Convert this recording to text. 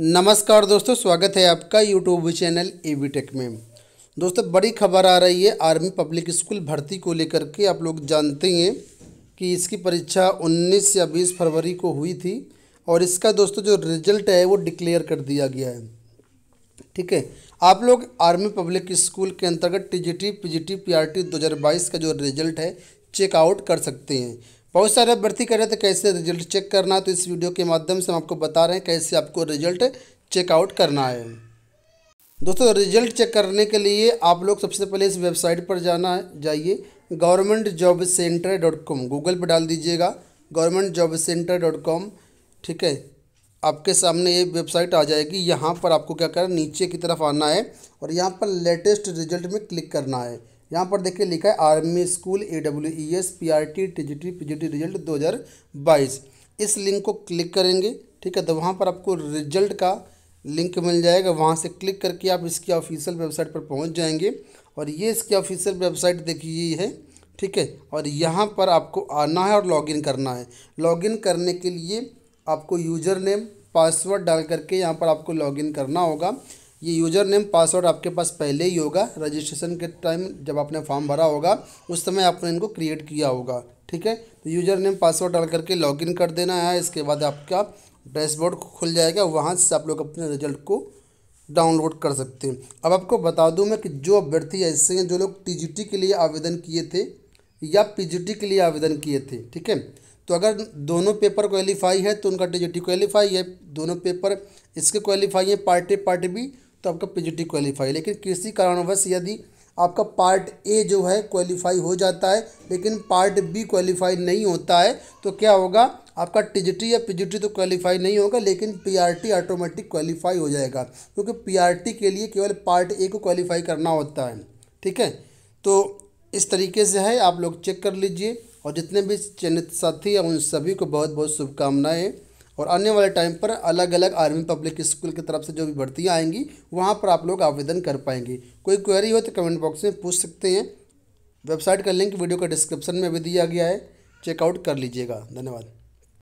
नमस्कार दोस्तों स्वागत है आपका यूट्यूब चैनल वी टेक में दोस्तों बड़ी खबर आ रही है आर्मी पब्लिक स्कूल भर्ती को लेकर के आप लोग जानते हैं कि इसकी परीक्षा 19 या 20 फरवरी को हुई थी और इसका दोस्तों जो रिजल्ट है वो डिक्लेयर कर दिया गया है ठीक है आप लोग आर्मी पब्लिक स्कूल के अंतर्गत T G T P G T P R T दो हज़ार बाईस का जो रिजल्ट है चेकआउट कर सकते हैं बहुत सारे भर्ती कर रहे थे कैसे रिजल्ट चेक करना तो इस वीडियो के माध्यम से हम आपको बता रहे हैं कैसे आपको रिजल्ट चेकआउट करना है दोस्तों रिजल्ट चेक करने के लिए आप लोग सबसे पहले इस वेबसाइट पर जाना जाइए government job centre dot com Google पर डाल दीजिएगा government job centre dot com ठीक है आपके सामने ये वेबसाइट आ जाएगी यहाँ पर आपको क्या करना नीचे की तरफ आना है और यहाँ पर लेटेस्ट रिजल्ट में क्लिक करना है यहाँ पर देखिए लिखा है army school A W E S P R T T G T P G T result दो हज़ार बाईस इस लिंक को क्लिक करेंगे ठीक है तो वहाँ पर आपको रिजल्ट का लिंक मिल जाएगा वहाँ से क्लिक करके आप इसकी ऑफिशियल वेबसाइट पर पहुँच जाएंगे और ये इसकी ऑफिशियल वेबसाइट देखिए है ठीक है और यहाँ पर आपको आना है और लॉगिन करना है लॉगिन करने के लिए आपको यूज़र नेम पासवर्ड डाल करके यहाँ पर आपको लॉगिन करना होगा ये यूज़र नेम पासवर्ड आपके पास पहले ही होगा रजिस्ट्रेशन के टाइम जब आपने फॉर्म भरा होगा उस समय आपने इनको क्रिएट किया होगा ठीक है तो यूज़र नेम पासवर्ड डाल करके लॉगिन कर देना है इसके बाद आपका डैशबोर्ड खुल जाएगा वहाँ से आप लोग अपने रिजल्ट को डाउनलोड कर सकते हैं अब आपको बता दूँ मैं कि जो अभ्यर्थी ऐसे हैं जो लोग टी के लिए आवेदन किए थे या पी के लिए आवेदन किए थे ठीक है तो अगर दोनों पेपर क्वालिफाई है तो उनका टी क्वालिफाई है दोनों पेपर इसके क्वालिफाई है पार्टी पार्टी भी तो आपका पीजीटी क्वालिफाई लेकिन किसी कारणवश यदि आपका पार्ट ए जो है क्वालिफाई हो जाता है लेकिन पार्ट बी क्वालिफाई नहीं होता है तो क्या होगा आपका टी या टी तो क्वालिफाई नहीं होगा लेकिन पीआरटी ऑटोमेटिक क्वालिफाई हो जाएगा क्योंकि पीआरटी के लिए केवल पार्ट ए को क्वालिफाई करना होता है ठीक है तो इस तरीके से है आप लोग चेक कर लीजिए और जितने भी चयनित साथी हैं उन सभी को बहुत बहुत शुभकामनाएँ और आने वाले टाइम पर अलग अलग आर्मी पब्लिक स्कूल की तरफ से जो भी भर्तियाँ आएंगी वहाँ पर आप लोग आवेदन कर पाएंगे कोई क्वेरी हो तो कमेंट बॉक्स में पूछ सकते हैं वेबसाइट का लिंक वीडियो का डिस्क्रिप्शन में भी दिया गया है चेकआउट कर लीजिएगा धन्यवाद